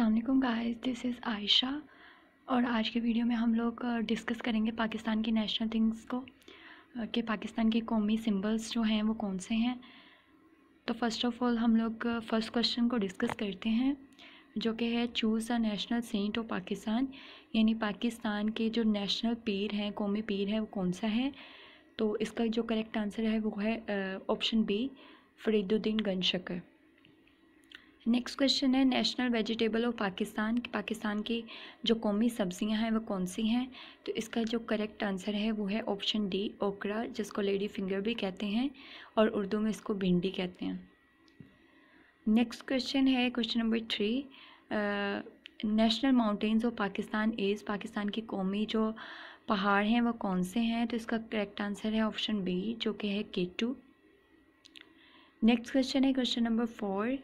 Aslam guys this is Ayesha और आज के वीडियो में हम लोग डिस्कस करेंगे पाकिस्तान की नेशनल थिंग्स को कि पाकिस्तान के कौमी सिंबल्स जो हैं वो कौन से हैं तो फ़र्स्ट ऑफ़ ऑल हम लोग फ़र्स्ट क्वेश्चन को डिस्कस करते हैं जो कि है choose a national saint of Pakistan यानी पाकिस्तान के जो नेशनल पीर हैं कौमी पीर है वो कौन सा है तो इसका जो करेक्ट आंसर है वो है option B Fariduddin Ganj Shakar next question है national vegetable of Pakistan Pakistan की जो कौमी सब्जियां हैं वो कौन सी हैं तो इसका जो करेक्ट आंसर है वो है ऑप्शन डी ओकरा जिसको लेडी फिंगर भी कहते हैं और उर्दू में इसको भिंडी कहते हैं नेक्स्ट क्वेश्चन है question number three national mountains of Pakistan is Pakistan की कौमी जो पहाड़ हैं वो कौन से हैं तो इसका करेक्ट आंसर है ऑप्शन बी जो कि है के नेक्स्ट क्वेश्चन है क्वेश्चन नंबर फोर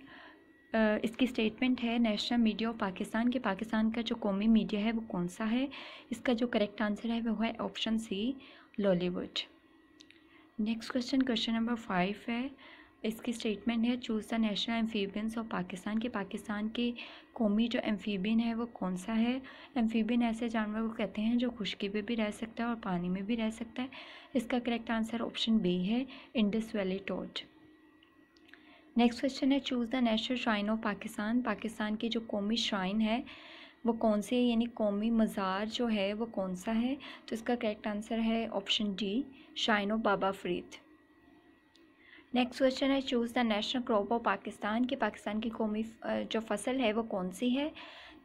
इसकी स्टेटमेंट है नेशनल मीडिया ऑफ पाकिस्तान के पाकिस्तान का जो कौमी मीडिया है वो कौन सा है इसका जो करेक्ट आंसर है वो है option C Lollywood next question question number five है इसकी स्टेटमेंट है choose the national amphibians of Pakistan के पाकिस्तान के कौमी जो एम्फीबियन है वो कौन सा है एम्फीबियन ऐसे जानवर को कहते हैं जो खुशकी में भी रह सकता है और पानी में भी रह सकता है इसका करेक्ट आंसर ऑप्शन बी है Indus Valley toad next question है choose the national shrine of Pakistan Pakistan की जो कौमी श्राइन है वो कौन सी यानी कौमी मज़ार जो है वो कौन सा है तो इसका करेक्ट आंसर है option D shrine of Baba Farid next question है choose the national crop of Pakistan कि पाकिस्तान की कौमी जो फसल है वो कौन सी है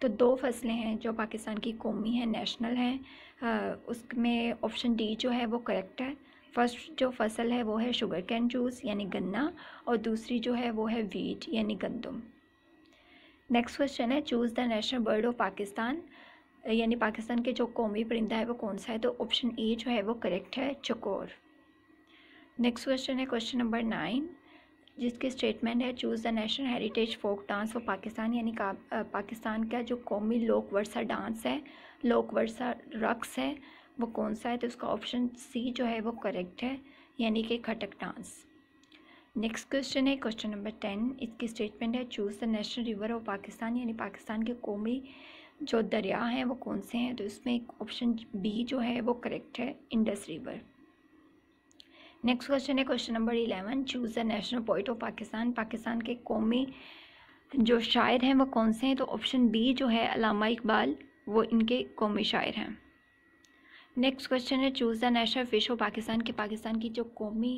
तो दो फसलें हैं जो पाकिस्तान की कौमी है नेशनल हैं उसमें ऑप्शन डी जो है वो करेक्ट है फर्स्ट जो फसल है वो है शुगर कैन जूस यानी गन्ना और दूसरी जो है वो है वीट यानी गंदम नेक्स्ट क्वेश्चन है choose the national bird of Pakistan यानी पाकिस्तान के जो कौमी परिंदा है वो कौन सा है तो ऑप्शन ए जो है वो करेक्ट है चकोर नेक्स्ट क्वेश्चन है क्वेश्चन नंबर नाइन जिसकी स्टेटमेंट है choose the national heritage folk dance of Pakistan यानी पाकिस्तान का जो कौमी लोक वर्षा डांस है लोक वर्षा रक्स है वो कौन सा है तो उसका ऑप्शन सी जो है वो करेक्ट है यानी कि खटक डांस नेक्स्ट क्वेश्चन है क्वेश्चन नंबर टेन इसकी स्टेटमेंट है choose the national river of Pakistan यानी पाकिस्तान के कौमी जो दरिया हैं वो कौन से हैं तो इसमें ऑप्शन बी जो है वो करेक्ट है इंडस रिवर नेक्स्ट क्वेश्चन है question number eleven choose the national poet of Pakistan Pakistan के कौमी जो शायर हैं वो कौन से हैं तो ऑप्शन बी जो है अलामा इकबाल वो इनके कौमी शायर हैं नेक्स्ट क्वेश्चन है choose the national fish of Pakistan के पाकिस्तान की जो कौमी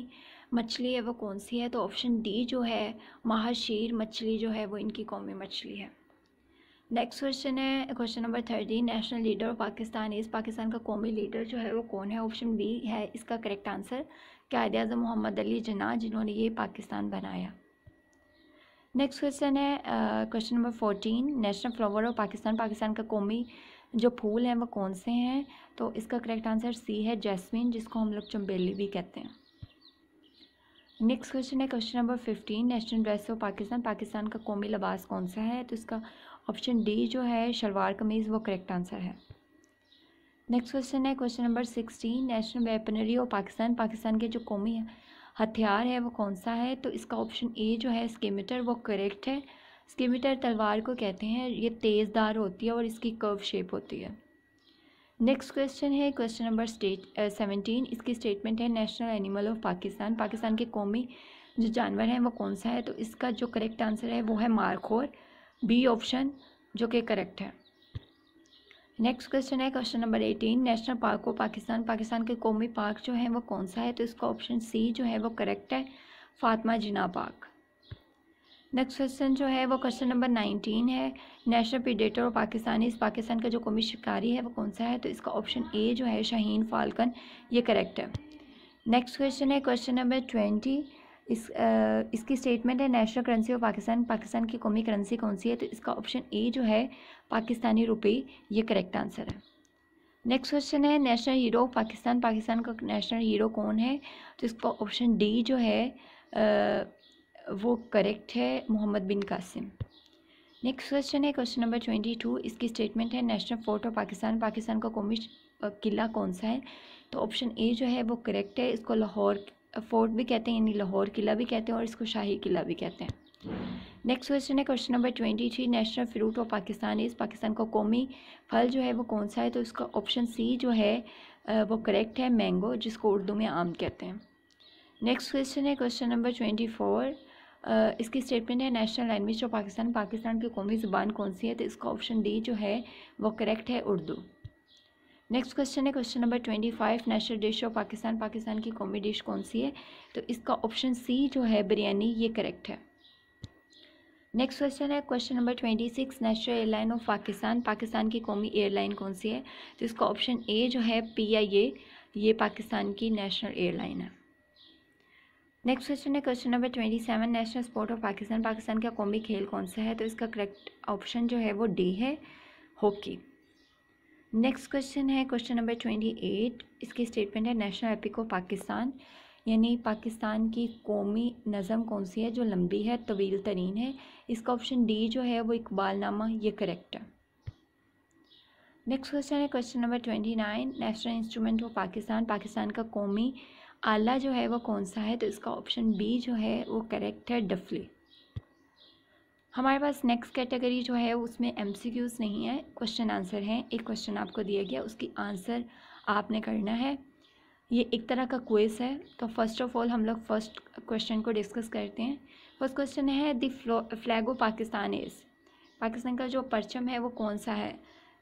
मछली है वो कौन सी है तो ऑप्शन डी जो है महाशीर मछली जो है वो इनकी कौमी मछली है नेक्स्ट क्वेश्चन है question number thirteen national leader of Pakistan इस पाकिस्तान का कौमी लीडर जो है वो कौन है ऑप्शन बी है इसका करेक्ट आंसर कायद अजम मोहम्मद अली जना जिन्होंने ये पाकिस्तान बनाया नेक्स्ट क्वेश्चन है question number fourteen national flower of Pakistan Pakistan का कौमी जो फूल हैं वो कौन से हैं तो इसका करेक्ट आंसर सी है जैस्मिन जिसको हम लोग चम्बेली भी कहते हैं नेक्स्ट क्वेश्चन है question number fifteen national dress of Pakistan Pakistan का कौमी लबास कौन सा है तो इसका ऑप्शन डी जो है शलवार कमीज़ वो करेक्ट आंसर है नेक्स्ट क्वेश्चन है question number sixteen national weaponry of Pakistan Pakistan के जो कौमी हथियार है वो कौन सा है तो इसका ऑप्शन ए जो है स्केमीटर वो करेक्ट है स्केमीटर तलवार को कहते हैं ये तेज़दार होती है और इसकी कर्व शेप होती है नेक्स्ट क्वेश्चन है क्वेश्चन नंबर स्टेट सेवनटीन इसकी स्टेटमेंट है national animal of Pakistan Pakistan के कौमी जो जानवर हैं वो कौन सा है तो इसका जो करेक्ट आंसर है वो है मारखोर बी ऑप्शन जो कि करेक्ट है नेक्स्ट क्वेश्चन है question number eighteen national park of Pakistan Pakistan के कौमी पार्क जो है वो कौन सा है तो इसका ऑप्शन सी जो है वो करेक्ट है Fatima Jinnah park next question जो है वो क्वेश्चन नंबर नाइनटीन है नेशनल पीडेटर और पाकिस्तानी इस पाकिस्तान का जो कौमी शिकारी है वो कौन सा है तो इसका ऑप्शन ए जो है शाहीन फाल्कन ये करेक्ट है नेक्स्ट क्वेश्चन है क्वेश्चन नंबर ट्वेंटी इस आ, इसकी स्टेटमेंट है national currency of Pakistan Pakistan की कौमी करेंसी कौन सी है तो इसका ऑप्शन ए जो है पाकिस्तानी रुपये ये करेक्ट आंसर है नेक्स्ट क्वेश्चन है national hero of Pakistan Pakistan का नेशनल हीरो कौन है तो इसका ऑप्शन डी जो है आ, वो करेक्ट है मोहम्मद बिन कासिम नेक्स्ट क्वेश्चन है क्वेश्चन नंबर ट्वेंटी टू इसकी स्टेटमेंट है national fort of Pakistan Pakistan का कौमी किला कौन सा है तो ऑप्शन ए जो है वो करेक्ट है इसको लाहौर फोर्ट भी कहते हैं यानी लाहौर किला भी कहते हैं और इसको शाही किला भी कहते हैं नेक्स्ट क्वेश्चन है question number twenty three national fruit of Pakistan इस पाकिस्तान का कौमी फल जो है वो कौन सा है तो इसका ऑप्शन सी जो है वो करेक्ट है मैंगो जिसको उर्दू में आम कहते हैं नेक्स्ट क्वेश्चन है क्वेश्चन नंबर ट्वेंटी फोर इसकी स्टेटमेंट है national language of Pakistan Pakistan की कौमी ज़ुबान कौन सी है तो इसका ऑप्शन डी जो है वो करेक्ट है उर्दू नेक्स्ट क्वेश्चन है question number twenty five national dish of Pakistan Pakistan की कौमी डिश कौन सी है तो इसका ऑप्शन सी जो है बिरयानी ये करेक्ट है नेक्स्ट क्वेश्चन है question number twenty six national airline of Pakistan Pakistan की कौमी एयरलाइन कौन सी है तो इसका ऑप्शन ए जो है पी आई ए ये पाकिस्तान की नेशनल एयरलाइन है नेक्स्ट क्वेश्चन है question number twenty seven national sport of Pakistan Pakistan का कौमी खेल कौन सा है तो इसका करेक्ट ऑप्शन जो है वो डी है हॉकी नेक्स्ट क्वेश्चन है क्वेश्चन नंबर ट्वेंटी एट इसकी स्टेटमेंट है नेशनल एपिक ऑफ पाकिस्तान यानी पाकिस्तान की कौमी नज़म कौन सी है जो लंबी है तवील तरीन है इसका ऑप्शन डी जो है वो इकबालनामा ये करेक्ट है नेक्स्ट क्वेश्चन है question number twenty nine national instrument of Pakistan Pakistan का कौमी आला जो है वो कौन सा है तो इसका ऑप्शन बी जो है वो करेक्ट है डफली हमारे पास नेक्स्ट कैटेगरी जो है उसमें एम नहीं है क्वेश्चन आंसर हैं एक क्वेश्चन आपको दिया गया उसकी आंसर आपने करना है ये एक तरह का क्वेज है तो फर्स्ट ऑफ ऑल हम लोग फर्स्ट क्वेश्चन को डिस्कस करते हैं फर्स्ट क्वेश्चन है the flag of Pakistan is Pakistan का जो परचम है वो कौन सा है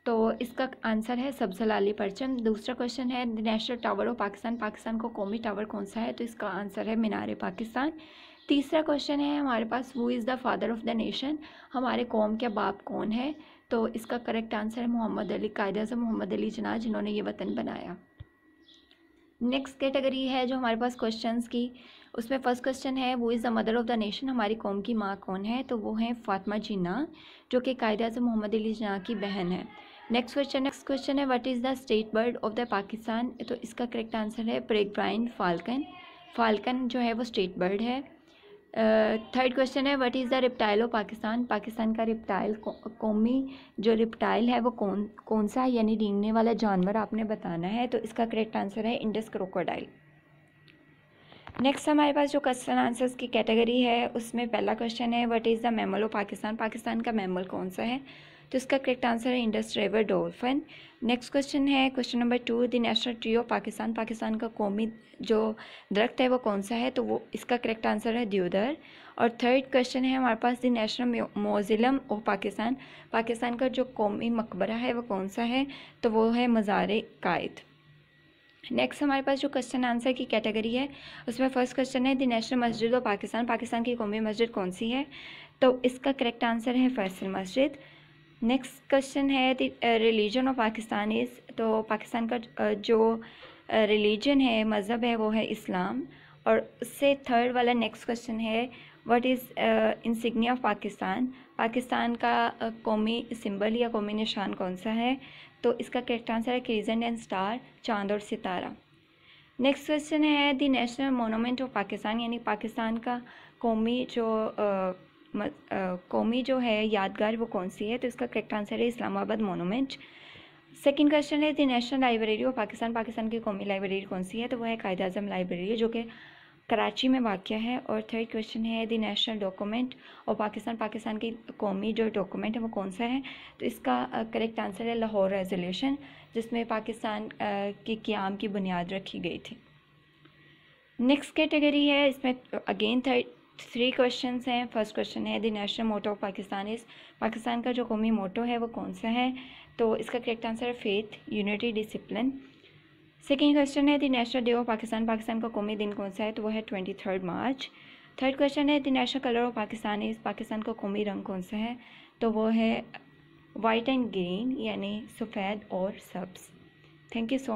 तो इसका आंसर है सब्जल अली परचम दूसरा क्वेश्चन है national tower of Pakistan Pakistan को कौमी टावर कौन सा है तो इसका आंसर है मीनार पाकिस्तान तीसरा क्वेश्चन है हमारे पास वो is the father of the nation हमारे कौम के बाप कौन है तो इसका करेक्ट आंसर है मोहम्मद अली कायद अजम मोहम्मद अली जना जिन्होंने ये वतन बनाया नेक्स्ट कैटेगरी है जो हमारे पास क्वेश्चंस की उसमें फर्स्ट क्वेश्चन है वो is the mother of the nation हमारी कौम की माँ कौन है तो वो है फातमा जिना जो कि कायद अजम मोहम्मद अली जना की बहन है नेक्स्ट क्वेश्चन नेक्स्ट क्वेश्चन है what is the state bird of the Pakistan तो इसका करेक्ट आंसर है प्रेग ब्राइन फाल्कन फाल्कन जो है वो स्टेट बर्ड है थर्ड क्वेश्चन है what is the reptile of Pakistan Pakistan का रिप्टाइल कौमी जो रिप्टाइल है वो कौन कौन सा यानी रींगने वाला जानवर आपने बताना है तो इसका करेक्ट आंसर है इंडस क्रोकोडाइल नेक्स्ट हमारे पास जो क्वेश्चन आंसर्स की कैटेगरी है उसमें पहला क्वेश्चन है what is the mammal of Pakistan Pakistan का मेमल कौन सा है तो इसका करेक्ट आंसर है Indus river dolphin next question है question number two the national tree of Pakistan Pakistan का कौमी जो दरख्त है वो कौन सा है तो वो इसका करेक्ट आंसर है दियोदर और थर्ड क्वेश्चन है हमारे पास the national mausoleum of Pakistan Pakistan का जो कौमी मकबरा है वो कौन सा है तो वो है मज़ार कायद नेक्स्ट हमारे पास जो क्वेश्चन आंसर की कैटेगरी है उसमें फर्स्ट क्वेश्चन है the national masjid of Pakistan Pakistan की कौमी मस्जिद कौन सी है तो इसका करेक्ट आंसर है फैसल मस्जिद नेक्स्ट क्वेश्चन है रिलीजन ऑफ पाकिस्तान इज़ तो पाकिस्तान का uh, जो रिलीजन uh, है मज़हब है वो है इस्लाम और उससे थर्ड वाला नेक्स्ट क्वेश्चन है what is insignia of Pakistan Pakistan का uh, कौमी सिंबल या कौमी निशान कौन सा है तो इसका करेक्ट आंसर है क्रीजेंट एंड स्टार चांद और सितारा नेक्स्ट क्वेश्चन है the national monument of Pakistan यानी पाकिस्तान का कौमी जो कौमी जो है यादगार वो कौन सी है तो इसका करेक्ट आंसर है इस्लामाबाद मोनूमेंट सेकेंड क्वेश्चन है the national library of Pakistan Pakistan की कौमी लाइब्रेरी कौन सी है तो वह है कायद अजम लाइब्रेरी जो कि कराची में वाक़ है और थर्ड क्वेश्चन है दी नेशनल डॉक्यूमेंट और पाकिस्तान पाकिस्तान की कौमी जो डॉक्यूमेंट है वो कौन सा है तो इसका करेक्ट आंसर है लाहौर रेजोल्यूशन जिसमें पाकिस्तान के क्याम की बुनियाद रखी गई थी नेक्स्ट कैटेगरी है इसमें अगेन थर्ड थ्री क्वेश्चन हैं फर्स्ट क्वेश्चन है the national motto of Pakistan is Pakistan का जो कौमी मोटो है वो कौन सा है तो इसका करेक्ट आंसर है faith unity discipline second question है the national day of Pakistan Pakistan का कौमी दिन कौन सा है तो वो है twenty third March third question है the national colour of Pakistan is Pakistan का कौमी रंग कौन सा है तो वो है वाइट एंड ग्रीन यानी सफ़ेद और सब्स थैंक यू सो